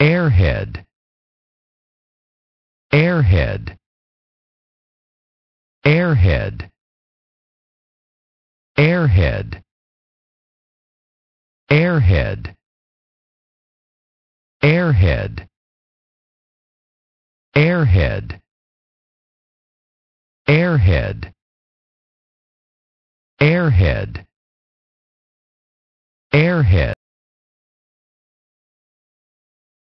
airhead airhead airhead airhead airhead airhead airhead airhead airhead airhead